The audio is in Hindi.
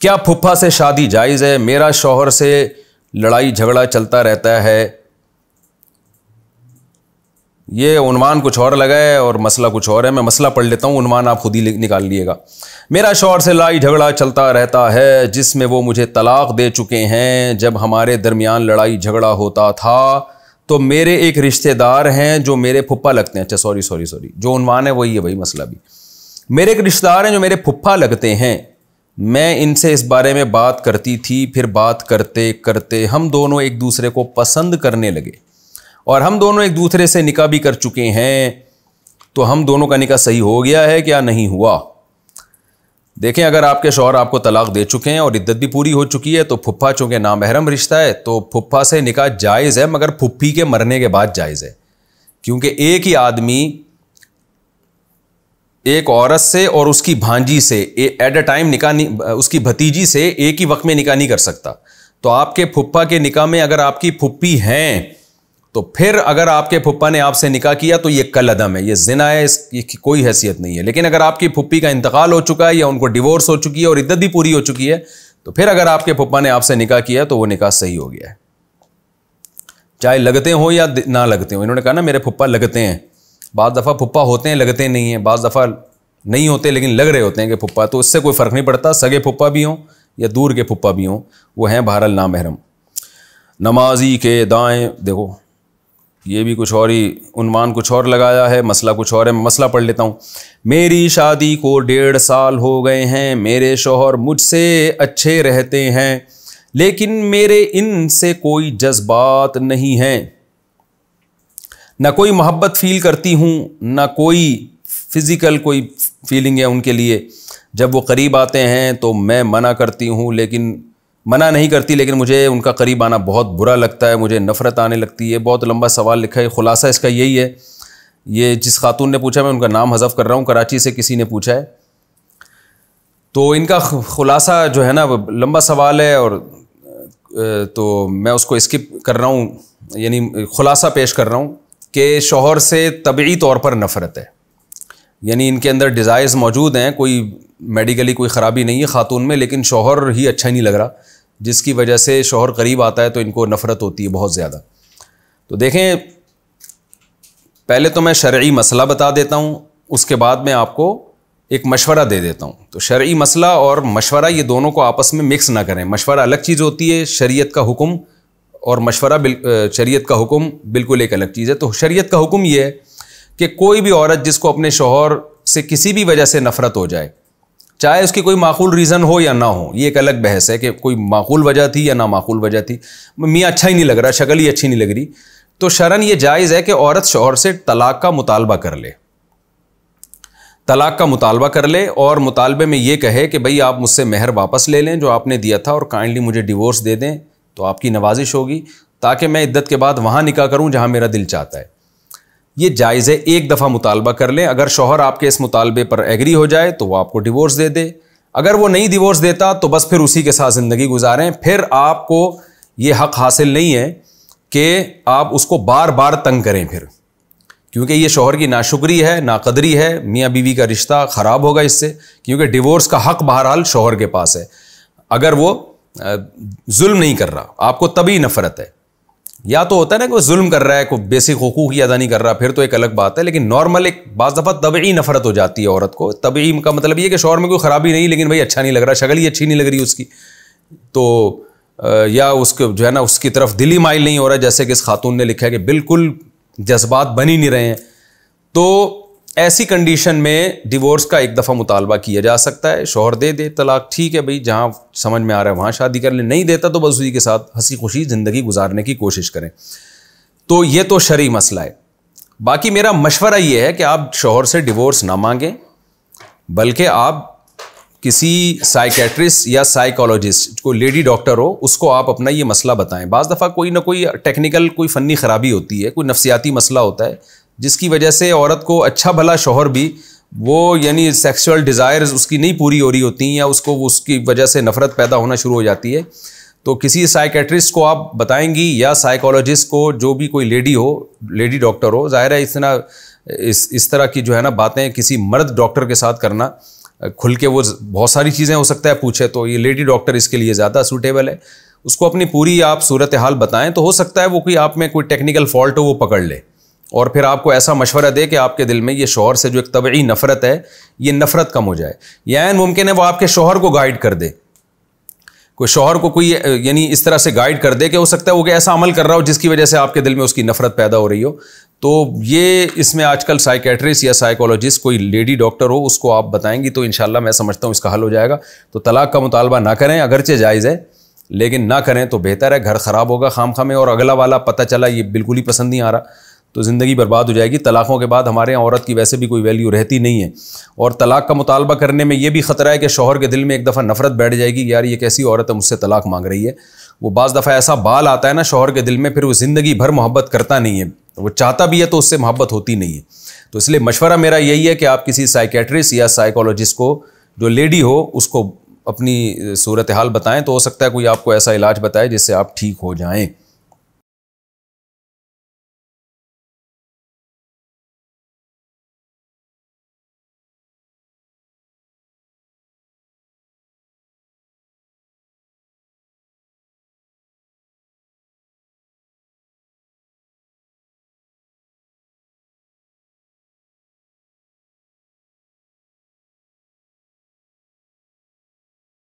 क्या फुफा से शादी जायज़ है मेरा शौहर से लड़ाई झगड़ा चलता रहता है ये उनवान कुछ और लगा है और मसला कुछ और है मैं मसला पढ़ लेता हूँ उनवान आप खुद ही निकाल लिएगा मेरा शौहर से लड़ाई झगड़ा चलता रहता है जिसमें वो मुझे तलाक दे चुके हैं जब हमारे दरमियान लड़ाई झगड़ा होता था तो मेरे एक रिश्तेदार हैं जो मेरे फुप्पा लगते हैं अच्छा सॉरी सॉरी सॉरी जो उनवान है वही है वही मसला भी मेरे एक रिश्तेदार हैं जो मेरे फुप्पा लगते हैं मैं इनसे इस बारे में बात करती थी फिर बात करते करते हम दोनों एक दूसरे को पसंद करने लगे और हम दोनों एक दूसरे से निका भी कर चुके हैं तो हम दोनों का निका सही हो गया है क्या नहीं हुआ देखें अगर आपके शोहर आपको तलाक दे चुके हैं और इद्दत भी पूरी हो चुकी है तो फुप्पा चूँकि नामहरम रिश्ता है तो फुप्पा से निका जायज़ है मगर फुप्पी के मरने के बाद जायज़ है क्योंकि एक ही आदमी एक औरत से और उसकी भांजी से एट अ टाइम निकाह नहीं उसकी भतीजी से एक ही वक्त में निकाह नहीं कर सकता तो आपके फुप्पा के निकाह में अगर आपकी फुप्पी हैं तो फिर अगर आपके फुप्पा ने आपसे निकाह किया तो ये कल अदम है ये जिना है इसकी कोई हैसियत नहीं है लेकिन अगर आपकी फुप्पी का इंतकाल हो चुका है या उनको डिवोर्स हो चुकी है और इद्दत भी पूरी हो चुकी है तो फिर अगर आपके फुप्पा ने आपसे निकाह किया तो वो निकाह सही हो गया है चाहे लगते हों या ना लगते हो इन्होंने कहा ना मेरे फुप्पा लगते हैं बाद दफ़ा पुप्पा होते हैं लगते नहीं हैं बाद दफ़ा नहीं होते लेकिन लग रहे होते हैं कि पुप्पा तो उससे कोई फ़र्क नहीं पड़ता सगे पुप्पा भी हों या दूर के पुप्पा भी हों वो हैं बहरहाल नामहरम नमाजी के दाएँ देखो ये भी कुछ और ही उनवान कुछ और लगाया है मसला कुछ और है मसला पढ़ लेता हूँ मेरी शादी को डेढ़ साल हो गए हैं मेरे शोहर मुझसे अच्छे रहते हैं लेकिन मेरे इन से कोई जज्बात नहीं हैं ना कोई मोहब्बत फील करती हूँ ना कोई फिज़िकल कोई फीलिंग है उनके लिए जब वो करीब आते हैं तो मैं मना करती हूँ लेकिन मना नहीं करती लेकिन मुझे उनका करीब आना बहुत बुरा लगता है मुझे नफ़रत आने लगती है बहुत लंबा सवाल लिखा है ख़ुलासा इसका यही है ये जिस खातून ने पूछा मैं उनका नाम हजफ कर रहा हूँ कराची से किसी ने पूछा है तो इनका ख़ुलासा जो है ना लंबा सवाल है और तो मैं उसको स्किप कर रहा हूँ यानी ख़ुलासा पेश कर रहा हूँ के शोहर से तबी तौर पर नफ़रत है यानी इनके अंदर डिज़ायर्स मौजूद हैं कोई मेडिकली कोई ख़राबी नहीं है ख़ातून में लेकिन शोहर ही अच्छा नहीं लग रहा जिसकी वजह से शोहर करीब आता है तो इनको नफ़रत होती है बहुत ज़्यादा तो देखें पहले तो मैं शर्य मसला बता देता हूँ उसके बाद मैं आपको एक मशवरा दे देता हूँ तो शर्य मसला और मशवरा ये दोनों को आपस में मिक्स ना करें मशवरा अलग चीज़ होती है शरीय का हुक्म और मशवरा शरीयत का हुक्म बिल्कुल एक अलग चीज़ है तो शरीयत का हुक्म ये है कि कोई भी औरत जिसको अपने शोहर से किसी भी वजह से नफ़रत हो जाए चाहे उसकी कोई माकूल रीज़न हो या ना हो ये एक अलग बहस है कि कोई माकूल वजह थी या ना माकूल वजह थी मियाँ अच्छा ही नहीं लग रहा शक्ल ही अच्छी नहीं लग रही तो शरण ये जायज़ है कि औरत शोहर से तलाक का मुतालबा कर ले तलाक का मुतालबा कर ले और मुतालबे में ये कहे कि भई आप मुझसे मेहर वापस ले लें जो आपने दिया था और काइंडली मुझे डिवोर्स दे दें तो आपकी नवाजिश होगी ताकि मैं इद्दत के बाद वहाँ निकाह करूँ जहाँ मेरा दिल चाहता है ये जायज़ है एक दफ़ा मुतालबा कर लें अगर शोहर आपके इस मुतालबे पर एग्री हो जाए तो वह आपको डिवोर्स दे दे अगर वो नहीं डिवोर्स देता तो बस फिर उसी के साथ ज़िंदगी गुजारें फिर आपको ये हक़ हासिल नहीं है कि आप उसको बार बार तंग करें फिर क्योंकि ये शोहर की नाशुक्री है नाकदरी है मियाँ बीवी का रिश्ता ख़राब होगा इससे क्योंकि डिवोर्स का हक़ बहरहाल शोहर के पास है अगर वो जुल्म नहीं कर रहा आपको तभी नफरत है या तो होता है ना कोई जुल्म कर रहा है कोई बेसिक हकूक की अदा नहीं कर रहा फिर तो एक अलग बात है लेकिन नॉर्मल एक बाज़ दफ़ा तबी नफरत हो जाती है औरत को तबी का मतलब यह कि शोर में कोई ख़राबी नहीं लेकिन भाई अच्छा नहीं लग रहा शगल ही अच्छी नहीं लग रही उसकी तो या उसके जो है ना उसकी तरफ दिली माइल नहीं हो रहा जैसे कि इस खातून ने लिखा है कि बिल्कुल जज्बात बनी नहीं रहे हैं तो ऐसी कंडीशन में डिवोर्स का एक दफ़ा मुतालबा किया जा सकता है शोहर दे दे तलाक ठीक है भाई जहाँ समझ में आ रहा है वहाँ शादी कर ले नहीं देता तो बस उसी के साथ हंसी खुशी ज़िंदगी गुजारने की कोशिश करें तो ये तो शरी मसला है बाकी मेरा मशवरा यह है कि आप शोहर से डिवोर्स ना मांगें बल्कि आप किसी साइकेट्रिस्ट या साइकोलॉजिस्ट कोई लेडी डॉक्टर हो उसको आप अपना ये मसला बताएं बाज़ दफ़ा कोई ना कोई टेक्निकल कोई फ़नी ख़राबी होती है कोई नफसियाती मसला होता है जिसकी वजह से औरत को अच्छा भला शोहर भी वो यानी सेक्सुअल डिज़ायर उसकी नहीं पूरी हो रही होती या उसको उसकी वजह से नफ़रत पैदा होना शुरू हो जाती है तो किसी साइकेट्रिस्ट को आप बताएंगी या साइकोलॉजिस्ट को जो भी कोई लेडी हो लेडी डॉक्टर हो ज़ाहिर है इस इस इस तरह की जो है ना बातें किसी मर्द डॉक्टर के साथ करना खुल के वो बहुत सारी चीज़ें हो सकता है पूछे तो ये लेडी डॉक्टर इसके लिए ज़्यादा सूटेबल है उसको अपनी पूरी आप सूरत हाल बताएं तो हो सकता है वो कोई आप में कोई टेक्निकल फॉल्ट हो वो पकड़ ले और फिर आपको ऐसा मशवरा दे कि आपके दिल में ये शोहर से जो एक तबी नफ़रत है ये नफ़रत कम हो जाए या मुमकिन है वह आपके शोहर को गाइड कर दे कोई शोहर को कोई यानी इस तरह से गाइड कर दे कि हो सकता है वो कि ऐसा अमल कर रहा हो जिसकी वजह से आपके दिल में उसकी नफ़रत पैदा हो रही हो तो ये इसमें आजकल साइकेट्रिस्ट या साइकोलॉजिस्ट कोई लेडी डॉक्टर हो उसको आप बताएंगी तो इन मैं समझता हूँ इसका हल हो जाएगा तो तलाक का मुतालबा ना करें अगरचे जायज़ है लेकिन ना करें तो बेहतर है घर ख़राब होगा खाम खामे और अगला वाला पता चला ये बिल्कुल ही पसंद नहीं आ रहा तो ज़िंदगी बर्बाद हो जाएगी तलाक़ों के बाद हमारे यहाँ औरत की वैसे भी कोई वैल्यू रहती नहीं है और तलाक़ का मुतालबा करने में ये भी ख़तरा है कि शोहर के दिल में एक दफ़ा नफ़रत बैठ जाएगी यार ये कैसी औरत है मुझसे तलाक़ मांग रही है वो बज़ दफ़ा ऐसा बाल आता है ना शोहर के दिल में फिर वो ज़िंदगी भर मोहब्बत करता नहीं है वो चाहता भी है तो उससे मोहब्बत होती नहीं है तो इसलिए मशवरा मेरा यही है कि आप किसी साइकेट्रिस्ट या साइकोलॉजिस्ट को जो लेडी हो उसको अपनी सूरत हाल बताएं तो हो सकता है कोई आपको ऐसा इलाज बताए जिससे आप ठीक हो जाएं